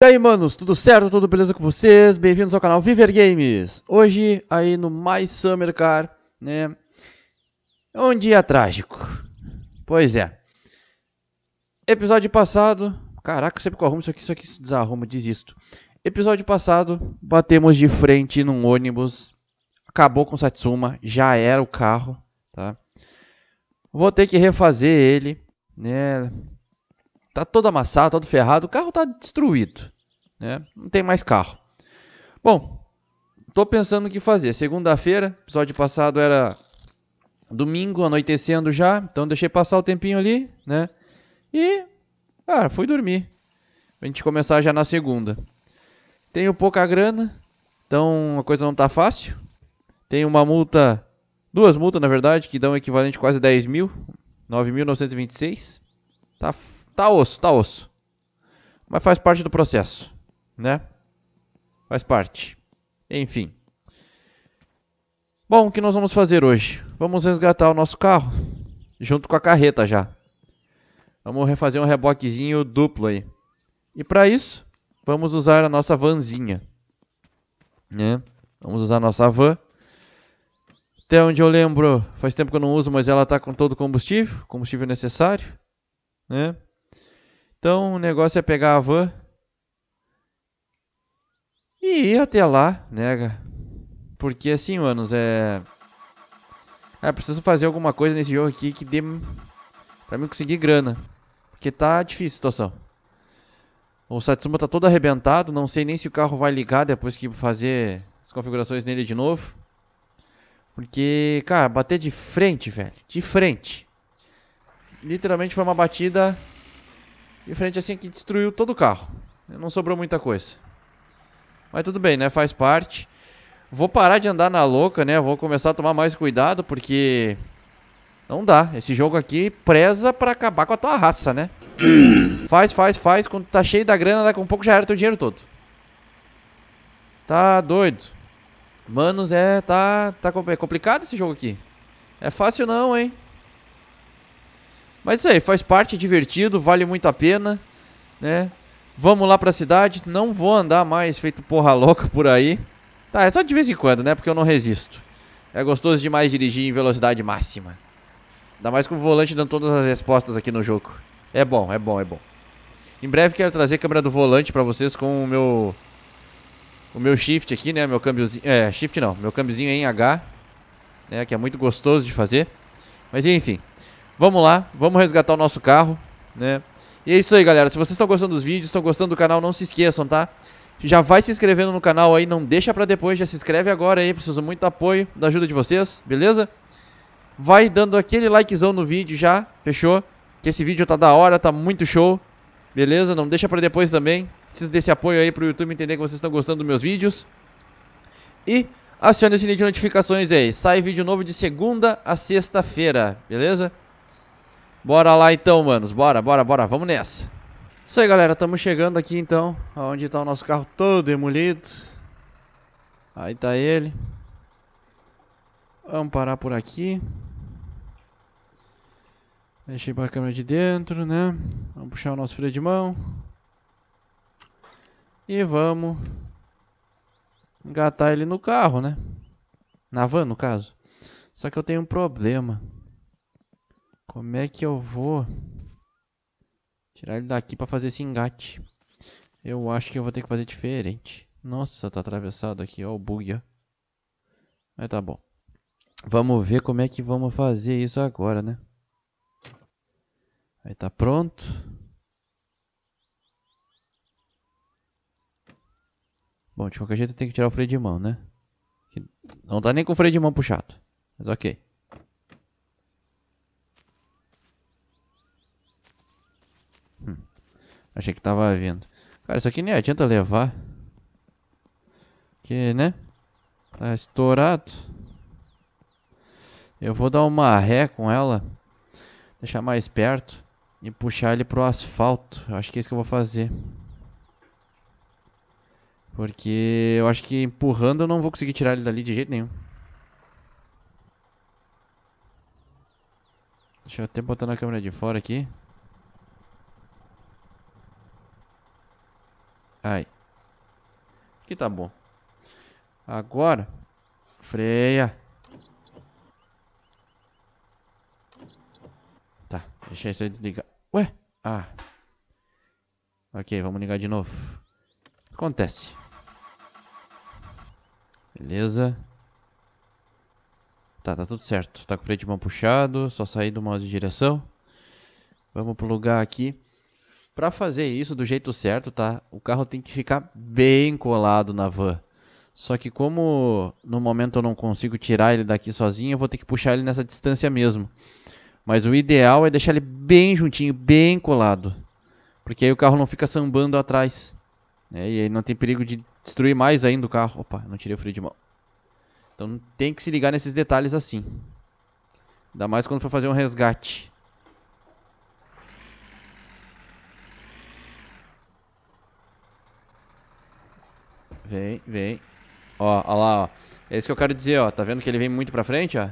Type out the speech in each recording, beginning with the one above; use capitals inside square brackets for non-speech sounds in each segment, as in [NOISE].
E aí, manos, tudo certo? Tudo beleza com vocês? Bem-vindos ao canal Viver Games! Hoje, aí no My Summer Car, né? É um dia trágico. Pois é. Episódio passado... Caraca, sempre que eu arrumo isso aqui, isso aqui se desarruma, desisto. Episódio passado, batemos de frente num ônibus. Acabou com o Satsuma, já era o carro, tá? Vou ter que refazer ele, né? Tá todo amassado, todo ferrado, o carro tá destruído, né? Não tem mais carro. Bom, tô pensando o que fazer. Segunda-feira, episódio passado era domingo, anoitecendo já, então deixei passar o tempinho ali, né? E, cara, fui dormir. Pra gente começar já na segunda. Tenho pouca grana, então a coisa não tá fácil. Tenho uma multa, duas multas na verdade, que dão equivalente a quase 10 mil, 9.926. Tá Tá osso, tá osso. Mas faz parte do processo, né? Faz parte. Enfim. Bom, o que nós vamos fazer hoje? Vamos resgatar o nosso carro, junto com a carreta já. Vamos refazer um reboquezinho duplo aí. E para isso, vamos usar a nossa vanzinha. Né? Vamos usar a nossa van. Até onde eu lembro, faz tempo que eu não uso, mas ela está com todo o combustível, combustível necessário. Né? Então o negócio é pegar a van e ir até lá, nega. Né? Porque assim, manos, é. É, preciso fazer alguma coisa nesse jogo aqui que dê. Pra mim conseguir grana. Porque tá difícil a situação. O Satsuma tá todo arrebentado. Não sei nem se o carro vai ligar depois que fazer as configurações nele de novo. Porque, cara, bater de frente, velho. De frente. Literalmente foi uma batida de frente assim que destruiu todo o carro. Não sobrou muita coisa. Mas tudo bem, né? Faz parte. Vou parar de andar na louca, né? Vou começar a tomar mais cuidado, porque... Não dá. Esse jogo aqui preza para acabar com a tua raça, né? [CLEARS THROAT] faz, faz, faz. Quando tá cheio da grana, daqui a um pouco já era teu dinheiro todo. Tá doido. Manos, é... Tá, tá é complicado esse jogo aqui. É fácil não, hein? Mas isso aí, faz parte, é divertido, vale muito a pena, né? Vamos lá pra cidade, não vou andar mais feito porra louca por aí. Tá, é só de vez em quando, né? Porque eu não resisto. É gostoso demais dirigir em velocidade máxima. Ainda mais com o volante dando todas as respostas aqui no jogo. É bom, é bom, é bom. Em breve quero trazer a câmera do volante para vocês com o meu... O meu shift aqui, né? Meu câmbiozinho... É, shift não. Meu câmbiozinho em H. Né? Que é muito gostoso de fazer. Mas enfim. Vamos lá, vamos resgatar o nosso carro, né? E é isso aí, galera. Se vocês estão gostando dos vídeos, estão gostando do canal, não se esqueçam, tá? Já vai se inscrevendo no canal aí, não deixa pra depois, já se inscreve agora aí, preciso muito apoio, da ajuda de vocês, beleza? Vai dando aquele likezão no vídeo já, fechou? Que esse vídeo tá da hora, tá muito show, beleza? Não deixa pra depois também, preciso desse apoio aí pro YouTube entender que vocês estão gostando dos meus vídeos. E acione o sininho de notificações aí, sai vídeo novo de segunda a sexta-feira, beleza? Bora lá então, manos. Bora, bora, bora. Vamos nessa. Isso aí, galera. Estamos chegando aqui então. Onde está o nosso carro todo demolido. Aí está ele. Vamos parar por aqui. Deixei para a câmera de dentro, né? Vamos puxar o nosso freio de mão. E vamos engatar ele no carro, né? Na van, no caso. Só que eu tenho um problema. Como é que eu vou tirar ele daqui para fazer esse engate? Eu acho que eu vou ter que fazer diferente. Nossa, tá atravessado aqui, ó, o bug, ó. Mas tá bom. Vamos ver como é que vamos fazer isso agora, né? Aí tá pronto. Bom, de qualquer jeito tem que tirar o freio de mão, né? Não tá nem com o freio de mão puxado. Mas ok. Achei que tava vindo. Cara, isso aqui nem adianta levar. Que, né? Tá estourado. Eu vou dar uma ré com ela. Deixar mais perto. E puxar ele pro asfalto. Acho que é isso que eu vou fazer. Porque eu acho que empurrando eu não vou conseguir tirar ele dali de jeito nenhum. Deixa eu até botar na câmera de fora aqui. Aí. Aqui tá bom. Agora. Freia. Tá, deixa isso aí desligar. Ué? Ah. Ok, vamos ligar de novo. Acontece. Beleza. Tá, tá tudo certo. Tá com o freio de mão puxado, só sair do mouse de direção. Vamos pro lugar aqui. Para fazer isso do jeito certo, tá? O carro tem que ficar bem colado na van. Só que como no momento eu não consigo tirar ele daqui sozinho, eu vou ter que puxar ele nessa distância mesmo. Mas o ideal é deixar ele bem juntinho, bem colado. Porque aí o carro não fica sambando atrás. Né? E aí não tem perigo de destruir mais ainda o carro. Opa, não tirei o freio de mão. Então tem que se ligar nesses detalhes assim. Ainda mais quando for fazer um resgate. Vem, vem. Ó, ó lá, ó. É isso que eu quero dizer, ó. Tá vendo que ele vem muito pra frente, ó?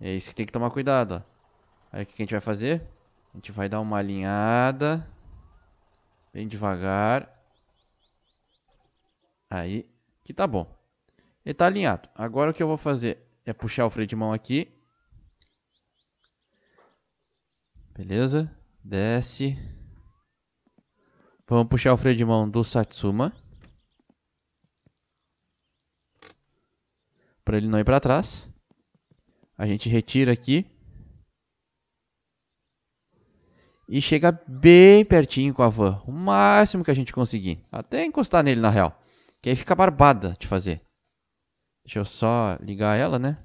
É isso que tem que tomar cuidado, ó. Aí o que a gente vai fazer? A gente vai dar uma alinhada. Bem devagar. Aí, que tá bom. Ele tá alinhado. Agora o que eu vou fazer é puxar o freio de mão aqui. Beleza? Desce. Vamos puxar o freio de mão do Satsuma. Para ele não ir para trás. A gente retira aqui. E chega bem pertinho com a van. O máximo que a gente conseguir. Até encostar nele, na real. Que aí fica barbada de fazer. Deixa eu só ligar ela, né?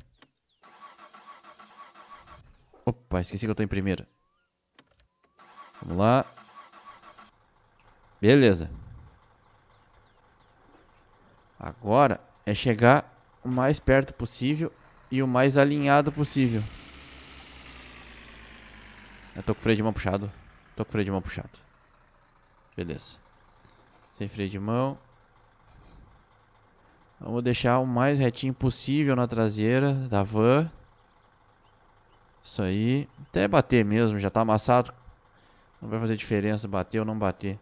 Opa, esqueci que eu tô em primeira. Vamos lá. Beleza. Agora é chegar o mais perto possível e o mais alinhado possível. Eu tô com freio de mão puxado. Tô com freio de mão puxado. Beleza. Sem freio de mão. Vamos deixar o mais retinho possível na traseira da van. Isso aí. Até bater mesmo, já tá amassado. Não vai fazer diferença bater ou não bater.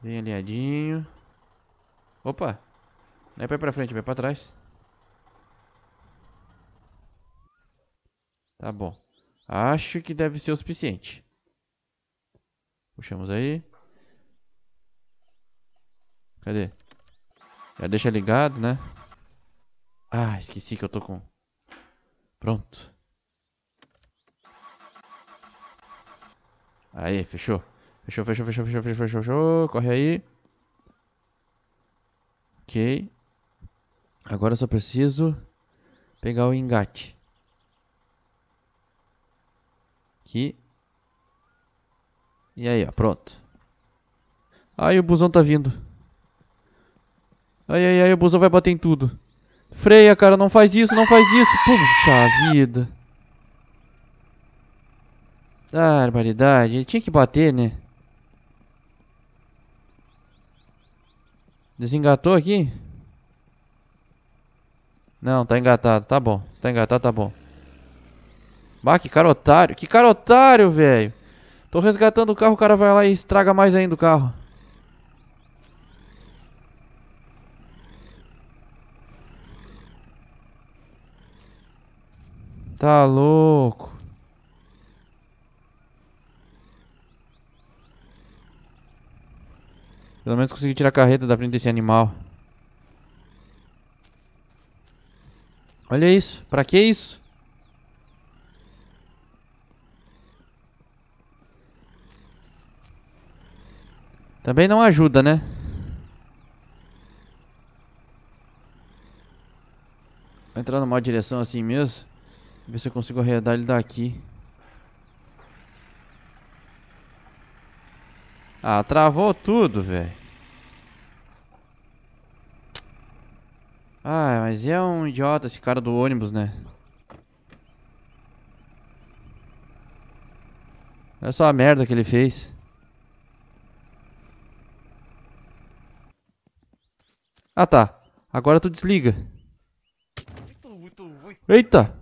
Bem aliadinho, Opa! Não é pra ir pra frente, é pra trás. Tá bom. Acho que deve ser o suficiente. Puxamos aí. Cadê? Já deixa ligado, né? Ah, esqueci que eu tô com... Pronto. Aí, fechou. Fechou, fechou, fechou, fechou, fechou, fechou, fechou. Corre aí. Ok. Agora eu só preciso pegar o engate. Aqui. E aí, ó, pronto. Aí o busão tá vindo. Aí, aí, aí, o busão vai bater em tudo. Freia, cara, não faz isso, não faz isso. Puxa vida. barbaridade. Ele tinha que bater, né? Desengatou aqui? Não, tá engatado. Tá bom. Tá engatado, tá bom. Bah, que cara otário. Que cara otário, velho. Tô resgatando o carro, o cara vai lá e estraga mais ainda o carro. Tá louco. Pelo menos consegui tirar a carreta da frente desse animal. Olha isso. Pra que isso? Também não ajuda, né? Vou entrar numa direção assim mesmo. Ver se eu consigo arredar ele daqui. Ah, travou tudo, velho. Ah, mas é um idiota esse cara do ônibus, né? Olha só a merda que ele fez. Ah tá, agora tu desliga. Eita!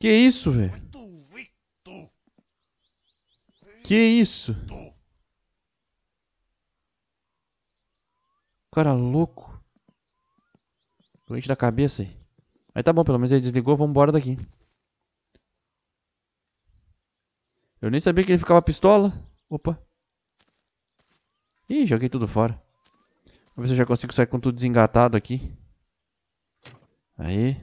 Que isso, velho? Que isso? cara louco. Doente da cabeça aí. Aí tá bom, pelo menos ele desligou, vamos embora daqui. Eu nem sabia que ele ficava pistola. Opa. Ih, joguei tudo fora. Vamos ver se eu já consigo sair com tudo desengatado aqui. Aí.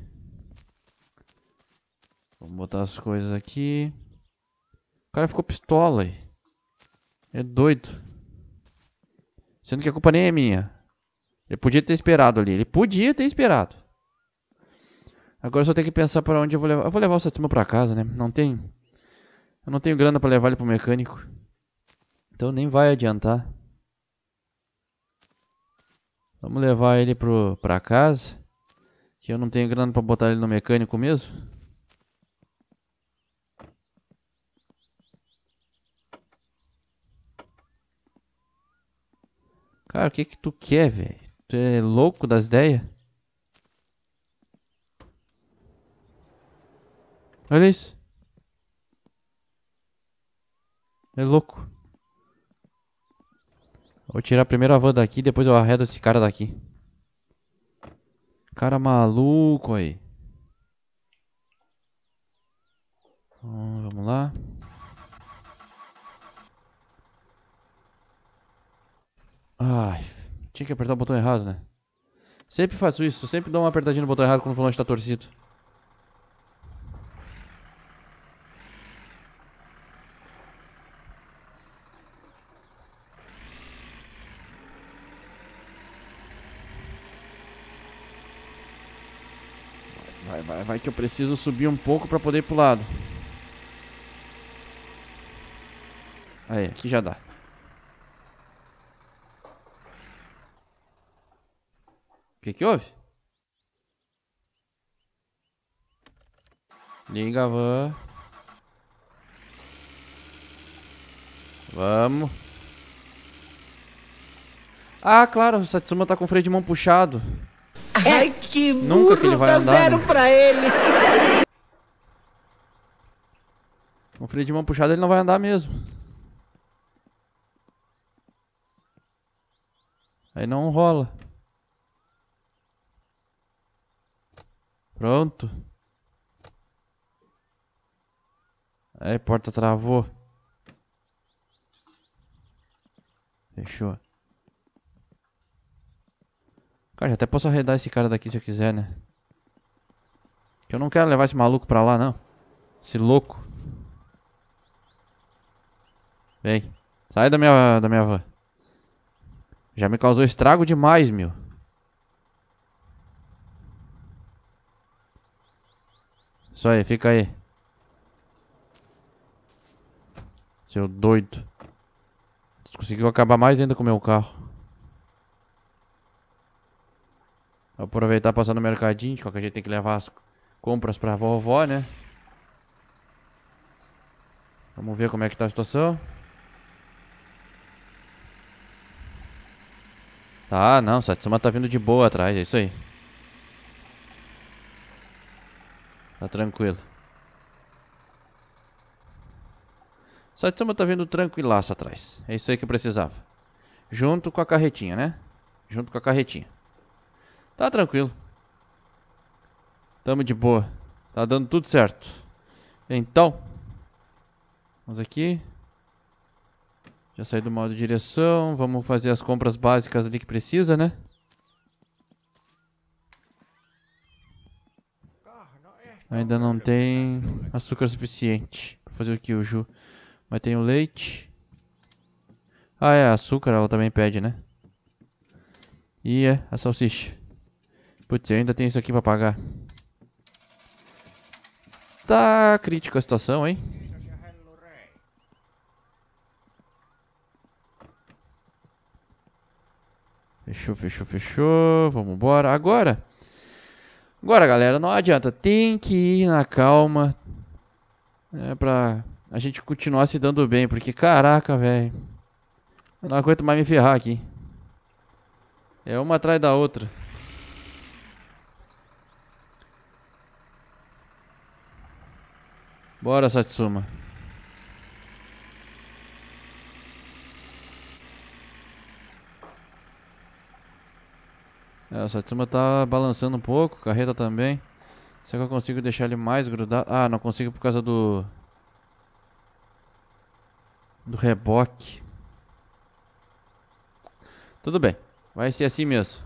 Vamos botar as coisas aqui. O cara ficou pistola aí. É doido. Sendo que a culpa nem é minha. Ele podia ter esperado ali. Ele podia ter esperado. Agora só tem que pensar para onde eu vou levar. Eu vou levar o Satsuma para casa, né? Não tem. Eu não tenho grana para levar ele pro mecânico. Então nem vai adiantar. Vamos levar ele pro para casa, que eu não tenho grana para botar ele no mecânico mesmo. Cara, o que que tu quer, velho? Tu é louco das ideias? Olha isso. É louco. Vou tirar primeiro a van daqui, depois eu arredo esse cara daqui. Cara maluco aí. vamos lá. Ai, tinha que apertar o botão errado, né? Sempre faço isso, sempre dou uma apertadinha no botão errado quando o volante tá torcido. Vai, vai, vai que eu preciso subir um pouco pra poder ir pro lado. Aí, aqui já dá. que que houve? Liga a van. Vamos. Ah, claro, o Satsuma tá com o freio de mão puxado. É. Ai, que Nunca burro, que ele vai andar, zero né? pra ele. Com o freio de mão puxado ele não vai andar mesmo. Aí não rola. Pronto. Aí, porta travou. Fechou. Cara, já até posso arredar esse cara daqui se eu quiser, né? Que eu não quero levar esse maluco pra lá, não. Esse louco. Vem. Sai da minha, da minha van. Já me causou estrago demais, meu. Isso aí, fica aí. Seu doido. conseguiu acabar mais ainda com o meu carro. Vou aproveitar passar no mercadinho. De qualquer jeito tem que levar as compras pra vovó, né? Vamos ver como é que tá a situação. Ah, não. Satsuma tá vindo de boa atrás. É isso aí. Tá tranquilo. Satsuma tá vindo tranquilaço atrás. É isso aí que eu precisava. Junto com a carretinha, né? Junto com a carretinha. Tá tranquilo. Tamo de boa. Tá dando tudo certo. Então. Vamos aqui. Já saí do modo de direção. Vamos fazer as compras básicas ali que precisa, né? Ainda não tem açúcar suficiente para fazer o Kyuju. Mas tem o leite. Ah, é, açúcar ela também pede, né? E é, a salsicha. Putz, eu ainda tenho isso aqui pra pagar. Tá crítica a situação, hein? Fechou, fechou, fechou. Vamos embora. Agora, Agora, galera, não adianta. Tem que ir na calma. Né, pra a gente continuar se dando bem. Porque, caraca, velho. Eu não aguento mais me ferrar aqui. É uma atrás da outra. Bora, Satsuma. É, o Satsuma tá balançando um pouco, carreta também. Será que eu consigo deixar ele mais grudado? Ah, não consigo por causa do... Do reboque. Tudo bem. Vai ser assim mesmo.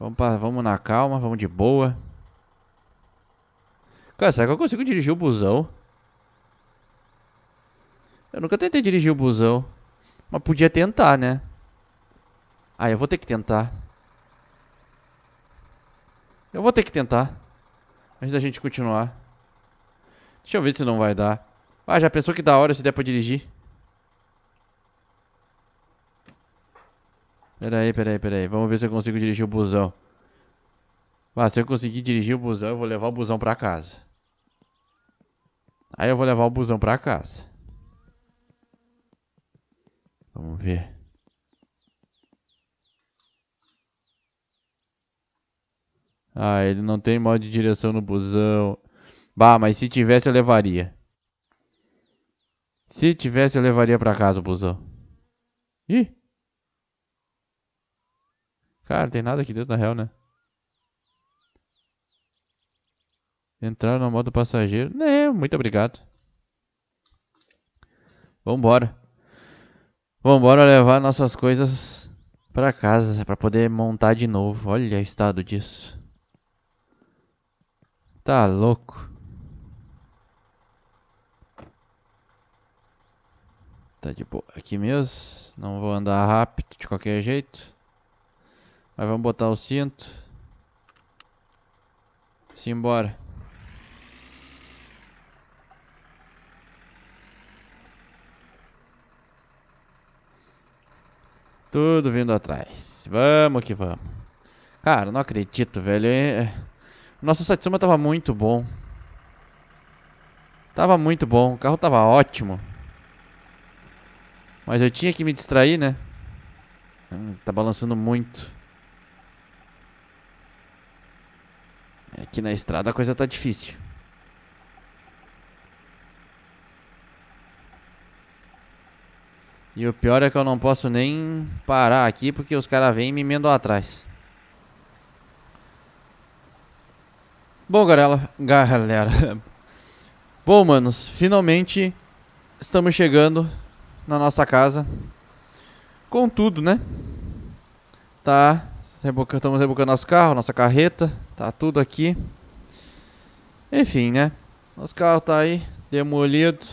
Vamos, pra, vamos na calma, vamos de boa. Cara, será que eu consigo dirigir o busão? Eu nunca tentei dirigir o busão. Mas podia tentar, né? Ah, eu vou ter que tentar. Eu vou ter que tentar. Antes da gente continuar. Deixa eu ver se não vai dar. Ah, já pensou que da hora se der pra dirigir? Pera aí, pera aí, pera aí. Vamos ver se eu consigo dirigir o busão. Ah, se eu conseguir dirigir o busão, eu vou levar o busão pra casa. Aí eu vou levar o busão pra casa. Vamos ver. Ah, ele não tem modo de direção no busão. Bah, mas se tivesse eu levaria. Se tivesse eu levaria pra casa o busão. Ih. Cara, não tem nada aqui dentro na real, né? Entrar no modo passageiro. Né, muito obrigado. Vambora. Vambora levar nossas coisas pra casa, pra poder montar de novo. Olha o estado disso. Tá louco. Tá de boa aqui mesmo. Não vou andar rápido de qualquer jeito. Mas vamos botar o cinto. Simbora. Tudo vindo atrás. Vamos que vamos. Cara, não acredito, velho. Nossa, o Satsuma tava muito bom. Tava muito bom, o carro tava ótimo. Mas eu tinha que me distrair, né? Hum, tá balançando muito. Aqui é na estrada a coisa tá difícil. E o pior é que eu não posso nem parar aqui porque os caras vêm me emendam atrás. Bom, galera, galera. Bom, manos, finalmente estamos chegando na nossa casa. Contudo, né? Tá, estamos rebocando nosso carro, nossa carreta, tá tudo aqui. Enfim, né? Nosso carro tá aí demolido.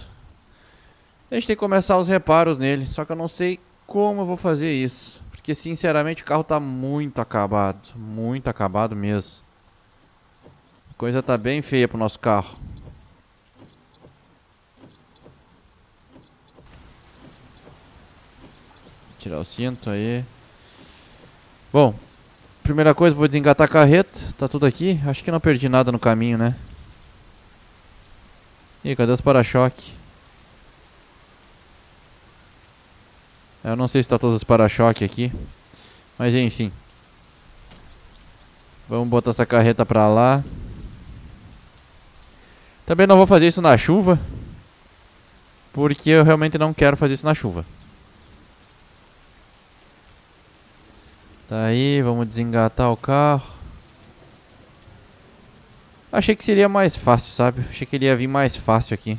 A gente tem que começar os reparos nele, só que eu não sei como eu vou fazer isso, porque sinceramente o carro tá muito acabado, muito acabado mesmo coisa tá bem feia pro nosso carro. Tirar o cinto aí. Bom, primeira coisa, vou desengatar a carreta. Tá tudo aqui. Acho que não perdi nada no caminho, né? Ih, cadê os para choques Eu não sei se tá todos os para choques aqui. Mas enfim. Vamos botar essa carreta pra lá. Também não vou fazer isso na chuva. Porque eu realmente não quero fazer isso na chuva. Tá aí, vamos desengatar o carro. Achei que seria mais fácil, sabe? Achei que ele ia vir mais fácil aqui.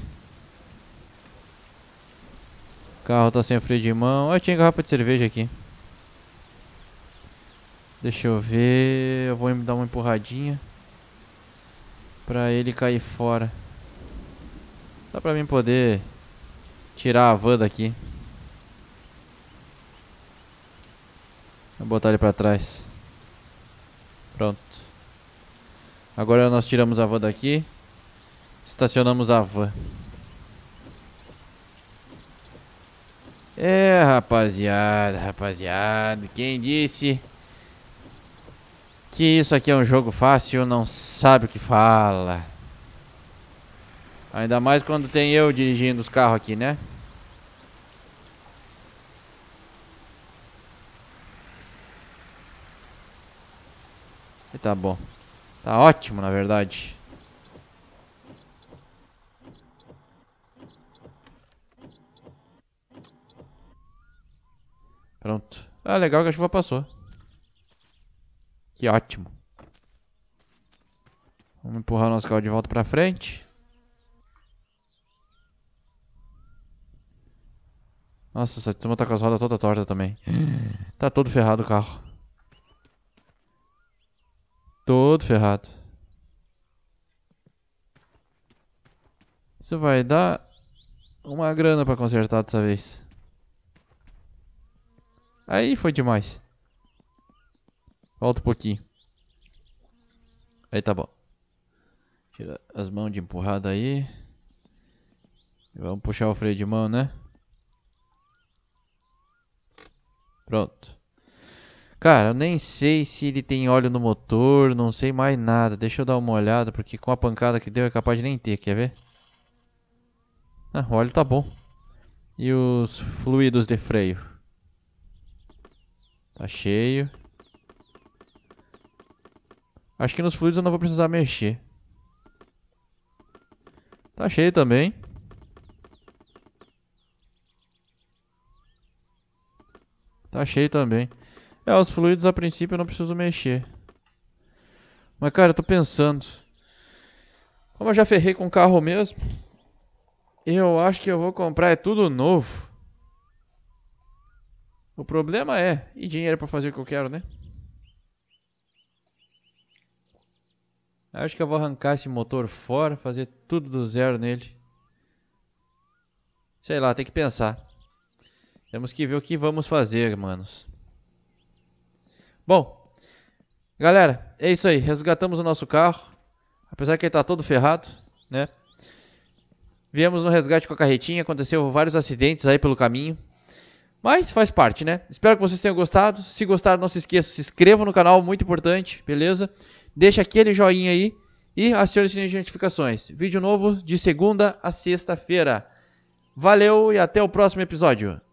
O carro tá sem freio de mão. Eu tinha garrafa de cerveja aqui. Deixa eu ver. Eu vou dar uma empurradinha. Pra ele cair fora. só pra mim poder tirar a van daqui. Vou botar ele pra trás. Pronto. Agora nós tiramos a van daqui. Estacionamos a van. É, rapaziada, rapaziada. Quem disse que isso aqui é um jogo fácil, não sabe o que fala. Ainda mais quando tem eu dirigindo os carros aqui, né? E tá bom. Tá ótimo, na verdade. Pronto. Ah, legal que a chuva passou. Que ótimo. Vamos empurrar o nosso carro de volta pra frente. Nossa, essa Tsuma tá com as rodas toda torta também. [GASPS] Tá todo ferrado o carro. Todo ferrado. Isso vai dar uma grana pra consertar dessa vez. Aí foi demais. Volta um pouquinho. Aí tá bom. Tira as mãos de empurrada aí. Vamos puxar o freio de mão, né? Pronto. Cara, eu nem sei se ele tem óleo no motor, não sei mais nada. Deixa eu dar uma olhada, porque com a pancada que deu é capaz de nem ter, quer ver? Ah, o óleo tá bom. E os fluidos de freio? Tá cheio. Acho que nos fluidos eu não vou precisar mexer. Tá cheio também. Tá cheio também. É, os fluidos a princípio eu não preciso mexer. Mas cara, eu tô pensando. Como eu já ferrei com o carro mesmo, eu acho que eu vou comprar é tudo novo. O problema é, e dinheiro para fazer o que eu quero, né? Acho que eu vou arrancar esse motor fora, fazer tudo do zero nele. Sei lá, tem que pensar. Temos que ver o que vamos fazer, manos. Bom, galera, é isso aí. Resgatamos o nosso carro. Apesar que ele tá todo ferrado, né? Viemos no resgate com a carretinha. Aconteceu vários acidentes aí pelo caminho. Mas faz parte, né? Espero que vocês tenham gostado. Se gostaram, não se esqueça, se inscreva no canal, muito importante, beleza? deixa aquele joinha aí e acione o sininho de notificações. Vídeo novo de segunda a sexta-feira. Valeu e até o próximo episódio.